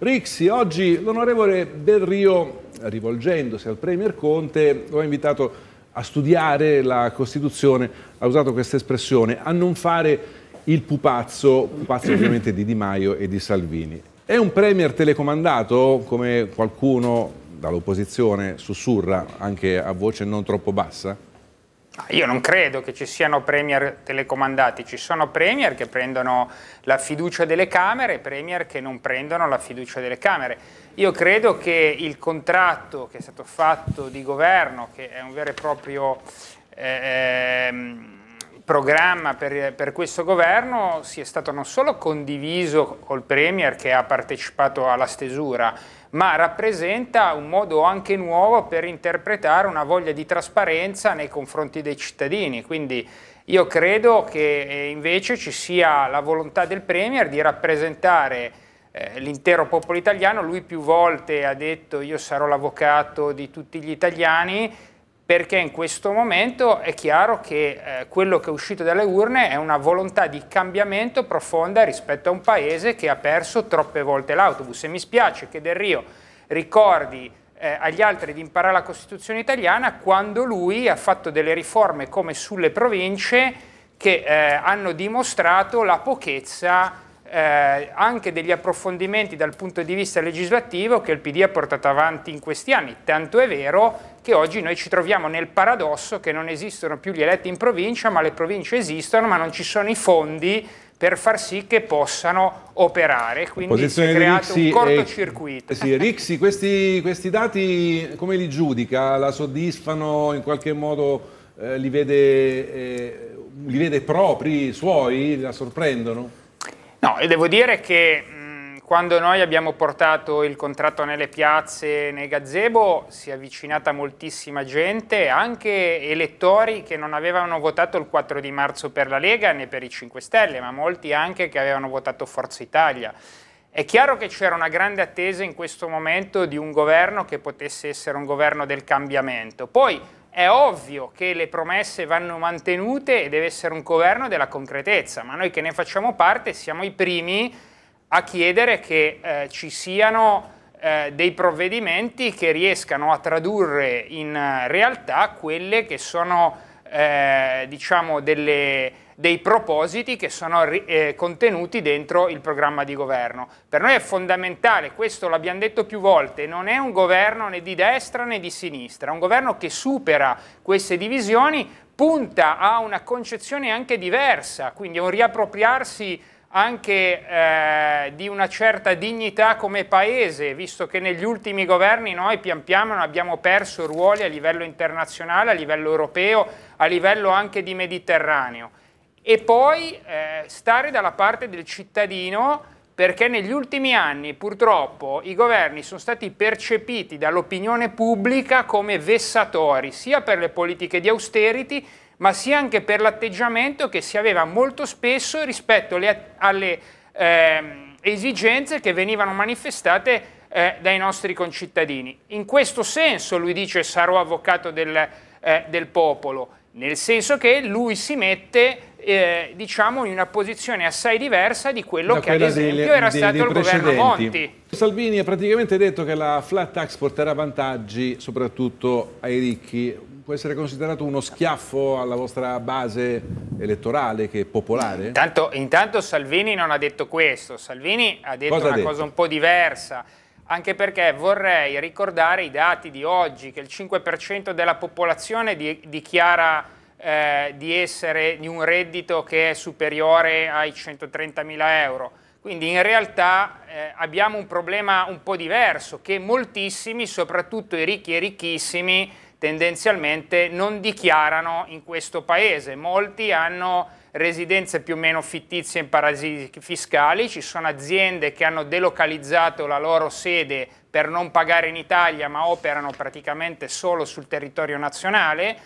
Rixi, oggi l'onorevole Del Rio, rivolgendosi al Premier Conte, lo ha invitato a studiare la Costituzione, ha usato questa espressione, a non fare il pupazzo, pupazzo ovviamente di Di Maio e di Salvini. È un Premier telecomandato, come qualcuno dall'opposizione sussurra anche a voce non troppo bassa? Io non credo che ci siano premier telecomandati, ci sono premier che prendono la fiducia delle Camere e premier che non prendono la fiducia delle Camere. Io credo che il contratto che è stato fatto di governo, che è un vero e proprio... Eh, ehm, programma per, per, questo governo sia stato non solo condiviso col Premier che ha partecipato alla stesura, ma rappresenta un modo anche nuovo per interpretare una voglia di trasparenza nei confronti dei cittadini. Quindi io credo che eh, invece ci sia la volontà del Premier di rappresentare eh, l'intero popolo italiano, lui più volte ha detto io sarò l'avvocato di tutti gli italiani, perché in questo momento è chiaro che eh, quello che è uscito dalle urne è una volontà di cambiamento profonda rispetto a un paese che ha perso troppe volte l'autobus e mi spiace che Del Rio ricordi eh, agli altri di imparare la Costituzione italiana quando lui ha fatto delle riforme come sulle province che eh, hanno dimostrato la pochezza eh, anche degli approfondimenti dal punto di vista legislativo che il PD ha portato avanti in questi anni, tanto è vero che oggi noi ci troviamo nel paradosso che non esistono più gli eletti in provincia, ma le province esistono, ma non ci sono i fondi per far sì che possano operare, quindi Posizione si è creato un cortocircuito. E, sì, Rixi, questi, questi dati come li giudica? La soddisfano in qualche modo, eh, li, vede, eh, li vede propri, suoi, la sorprendono? No, e devo dire che mh, quando noi abbiamo portato il contratto nelle piazze, nei gazebo, si è avvicinata moltissima gente, anche elettori che non avevano votato il 4 di marzo per la Lega né per i 5 Stelle, ma molti anche che avevano votato Forza Italia. È chiaro che c'era una grande attesa in questo momento di un governo che potesse essere un governo del cambiamento. Poi è ovvio che le promesse vanno mantenute e deve essere un governo della concretezza, ma noi che ne facciamo parte siamo i primi a chiedere che eh, ci siano eh, dei provvedimenti che riescano a tradurre in eh, realtà quelle che sono eh, diciamo delle dei propositi che sono eh, contenuti dentro il programma di governo. Per noi è fondamentale, questo l'abbiamo detto più volte, non è un governo né di destra né di sinistra, è un governo che supera queste divisioni, punta a una concezione anche diversa, quindi a un riappropriarsi anche eh, di una certa dignità come paese, visto che negli ultimi governi noi pian piano abbiamo perso ruoli a livello internazionale, a livello europeo, a livello anche di Mediterraneo e poi eh, stare dalla parte del cittadino perché negli ultimi anni purtroppo i governi sono stati percepiti dall'opinione pubblica come vessatori, sia per le politiche di austerity, ma sia anche per l'atteggiamento che si aveva molto spesso rispetto alle, alle eh, esigenze che venivano manifestate eh, dai nostri concittadini. In questo senso lui dice sarò avvocato del, eh, del popolo, nel senso che lui si mette eh, diciamo in una posizione assai diversa di quello da che ad esempio delle, era dei, stato dei il governo Monti. Salvini ha praticamente detto che la flat tax porterà vantaggi soprattutto ai ricchi, può essere considerato uno schiaffo alla vostra base elettorale che è popolare? Intanto, intanto Salvini non ha detto questo, Salvini ha detto cosa una ha detto? cosa un po' diversa, anche perché vorrei ricordare i dati di oggi che il 5% della popolazione di, dichiara eh, di, essere, di un reddito che è superiore ai 130.000 euro. Quindi in realtà eh, abbiamo un problema un po' diverso che moltissimi, soprattutto i ricchi e ricchissimi, tendenzialmente non dichiarano in questo paese. Molti hanno residenze più o meno fittizie in paradisi fiscali, ci sono aziende che hanno delocalizzato la loro sede per non pagare in Italia ma operano praticamente solo sul territorio nazionale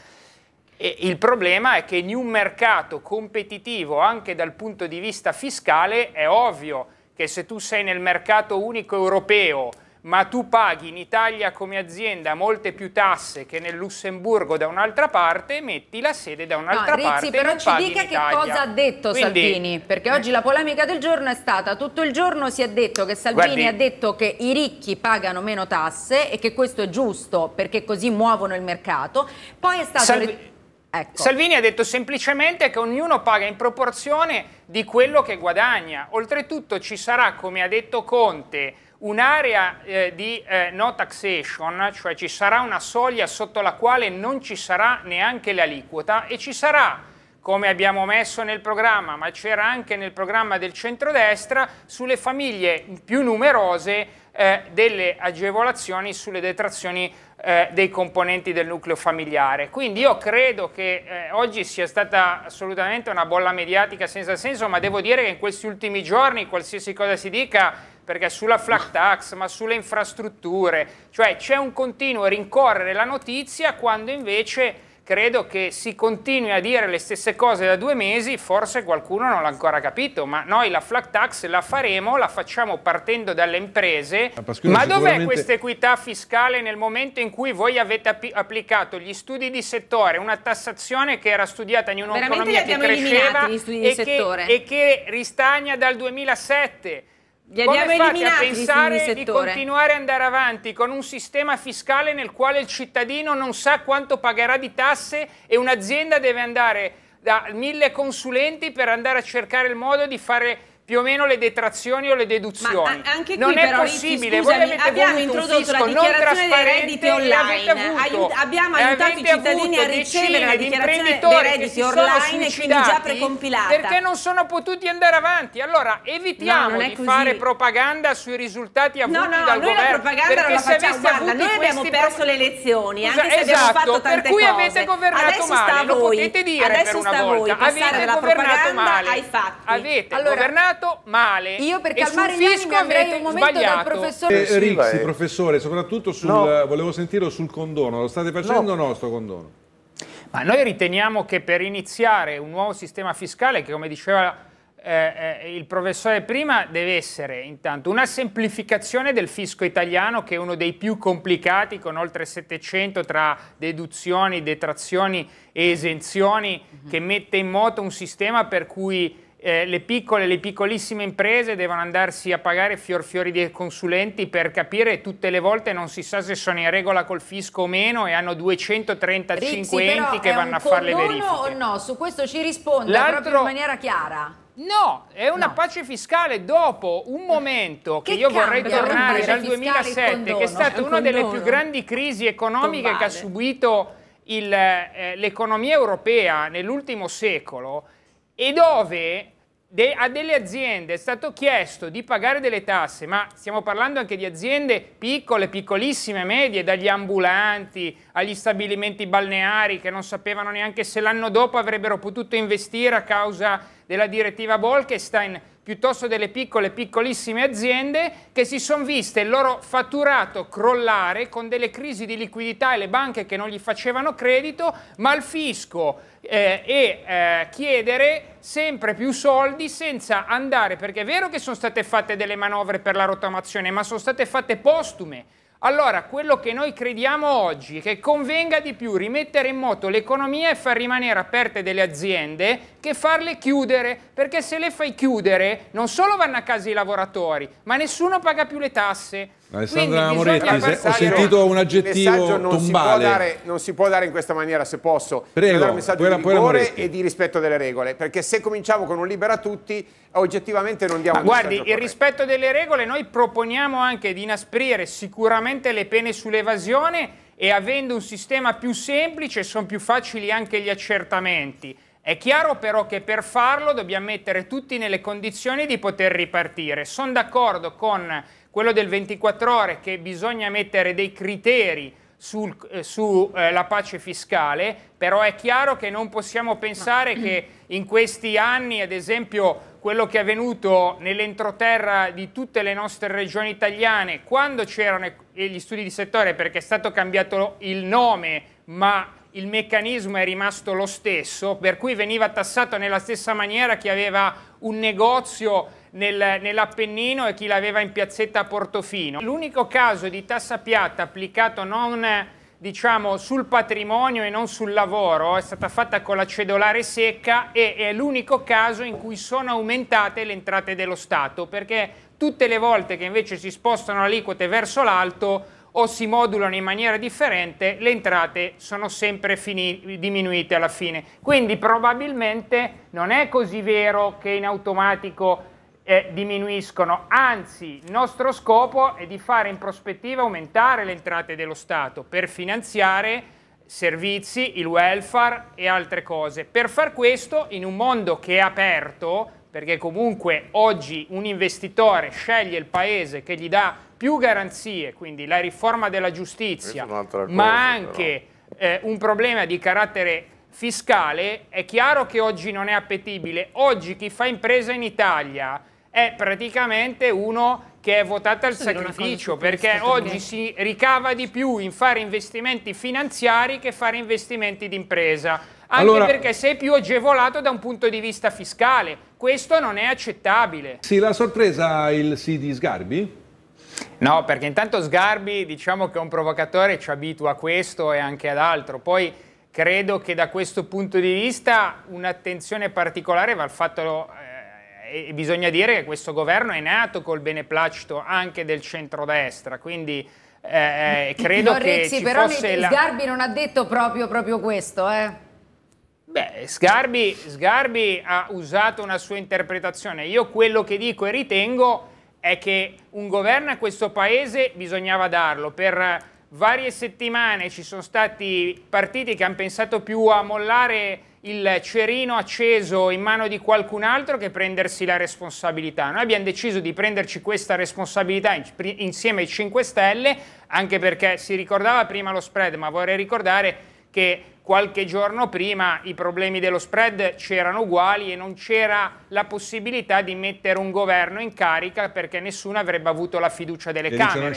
e il problema è che in un mercato competitivo anche dal punto di vista fiscale è ovvio che se tu sei nel mercato unico europeo ma tu paghi in Italia come azienda molte più tasse che nel Lussemburgo da un'altra parte, metti la sede da un'altra no, parte. Rizzi, però ci dica che cosa ha detto Quindi, Salvini, perché oggi la polemica del giorno è stata tutto il giorno si è detto che Salvini guardi, ha detto che i ricchi pagano meno tasse e che questo è giusto perché così muovono il mercato, poi è stato... Salvi Ecco. Salvini ha detto semplicemente che ognuno paga in proporzione di quello che guadagna. Oltretutto ci sarà, come ha detto Conte, un'area eh, di eh, no taxation, cioè ci sarà una soglia sotto la quale non ci sarà neanche l'aliquota e ci sarà come abbiamo messo nel programma, ma c'era anche nel programma del centrodestra, sulle famiglie più numerose eh, delle agevolazioni sulle detrazioni eh, dei componenti del nucleo familiare. Quindi io credo che eh, oggi sia stata assolutamente una bolla mediatica senza senso, ma devo dire che in questi ultimi giorni, qualsiasi cosa si dica, perché sulla flat tax, ma sulle infrastrutture, cioè c'è un continuo rincorrere la notizia quando invece credo che si continui a dire le stesse cose da due mesi, forse qualcuno non l'ha ancora capito, ma noi la flat tax la faremo, la facciamo partendo dalle imprese, ma, ma dov'è questa equità fiscale nel momento in cui voi avete ap applicato gli studi di settore, una tassazione che era studiata in un'economia che cresceva e che, e che ristagna dal 2007? Li Come fate a pensare di continuare ad andare avanti con un sistema fiscale nel quale il cittadino non sa quanto pagherà di tasse e un'azienda deve andare da mille consulenti per andare a cercare il modo di fare più o meno le detrazioni o le deduzioni. Ma anche qui non è possibile, scusami, voi avete abbiamo introdotto la dichiarazione dei redditi online, avuto, Ai, abbiamo aiutato i cittadini a ricevere la dichiarazione dei redditi online e quindi già precompilata. Perché non sono potuti andare avanti. Allora evitiamo no, di così. fare propaganda sui risultati avuti no, no, dal noi governo. La propaganda non la facciamo, guarda, noi abbiamo perso le elezioni, anche se abbiamo esatto, fatto tante cose. Per cui avete governato male, lo potete dire per una volta. Avete governato male. Avete governato fatto certo male. Io per calmare gli animi avrei un momento sbagliato. dal professore. Eh, Rixi, eh. professore, soprattutto sul, no. volevo sentirlo sul condono. Lo state facendo no. o no sto condono? Ma noi riteniamo che per iniziare un nuovo sistema fiscale, che come diceva eh, eh, il professore prima deve essere intanto una semplificazione del fisco italiano che è uno dei più complicati con oltre 700 tra deduzioni, detrazioni e esenzioni mhm. che mette in moto un sistema per cui eh, le piccole e le piccolissime imprese devono andarsi a pagare fior fiori dei consulenti per capire tutte le volte non si sa se sono in regola col fisco o meno e hanno 235 Rizzi, enti che vanno a fare le verifiche. o no? Su questo ci risponde proprio in maniera chiara. No, è una no. pace fiscale dopo un momento che, che io vorrei tornare dal 2007, che è stata è un una delle più grandi crisi economiche Tombale. che ha subito eh, l'economia eh, europea nell'ultimo secolo e dove de a delle aziende è stato chiesto di pagare delle tasse, ma stiamo parlando anche di aziende piccole, piccolissime, medie, dagli ambulanti agli stabilimenti balneari che non sapevano neanche se l'anno dopo avrebbero potuto investire a causa della direttiva Bolkestein piuttosto delle piccole, piccolissime aziende che si sono viste il loro fatturato crollare con delle crisi di liquidità e le banche che non gli facevano credito, ma il fisco eh, e eh, chiedere sempre più soldi senza andare, perché è vero che sono state fatte delle manovre per la rottamazione, ma sono state fatte postume allora, quello che noi crediamo oggi è che convenga di più rimettere in moto l'economia e far rimanere aperte delle aziende che farle chiudere, perché se le fai chiudere non solo vanno a casa i lavoratori, ma nessuno paga più le tasse. Alessandra Moretti, ho sentito un aggettivo non tombale. Si dare, non si può dare in questa maniera, se posso. Prego, un messaggio quella, di rigore e di rispetto delle regole, perché se cominciamo con un libera a tutti, oggettivamente non diamo... Ma guardi, il rispetto delle regole, noi proponiamo anche di inasprire sicuramente le pene sull'evasione e avendo un sistema più semplice sono più facili anche gli accertamenti. È chiaro però che per farlo dobbiamo mettere tutti nelle condizioni di poter ripartire. Sono d'accordo con quello del 24 ore che bisogna mettere dei criteri sulla eh, eh pace fiscale, però è chiaro che non possiamo pensare no. che in questi anni, ad esempio, quello che è avvenuto nell'entroterra di tutte le nostre regioni italiane, quando c'erano gli studi di settore, perché è stato cambiato il nome, ma il meccanismo è rimasto lo stesso, per cui veniva tassato nella stessa maniera chi aveva un negozio nel, nell'Appennino e chi l'aveva in piazzetta a Portofino. L'unico caso di tassa piatta applicato non diciamo, sul patrimonio e non sul lavoro è stata fatta con la cedolare secca e è l'unico caso in cui sono aumentate le entrate dello Stato perché tutte le volte che invece si spostano aliquote verso l'alto o si modulano in maniera differente, le entrate sono sempre diminuite alla fine. Quindi probabilmente non è così vero che in automatico eh, diminuiscono, anzi il nostro scopo è di fare in prospettiva aumentare le entrate dello Stato per finanziare servizi, il welfare e altre cose. Per far questo in un mondo che è aperto, perché comunque oggi un investitore sceglie il paese che gli dà più garanzie, quindi la riforma della giustizia, ma cosa, anche eh, un problema di carattere fiscale, è chiaro che oggi non è appetibile. Oggi chi fa impresa in Italia è praticamente uno che è votato al sacrificio, perché oggi si ricava di più in fare investimenti finanziari che fare investimenti d'impresa. Anche allora, perché sei più agevolato da un punto di vista fiscale. Questo non è accettabile. Sì, la sorpresa il sì di Sgarbi? No, perché intanto Sgarbi diciamo che è un provocatore, ci abitua a questo e anche ad altro. Poi credo che da questo punto di vista un'attenzione particolare va al fatto e bisogna dire che questo governo è nato col beneplacito anche del centrodestra, quindi eh, eh credo no, che Renzi, ci però fosse la... Sgarbi non ha detto proprio, proprio questo, eh. Beh, Sgarbi, Sgarbi ha usato una sua interpretazione. Io quello che dico e ritengo è che un governo a questo paese bisognava darlo. Per varie settimane ci sono stati partiti che hanno pensato più a mollare il cerino acceso in mano di qualcun altro che prendersi la responsabilità. Noi abbiamo deciso di prenderci questa responsabilità insieme ai 5 Stelle, anche perché si ricordava prima lo spread, ma vorrei ricordare che qualche giorno prima i problemi dello spread c'erano uguali e non c'era la possibilità di mettere un governo in carica perché nessuno avrebbe avuto la fiducia delle Camere.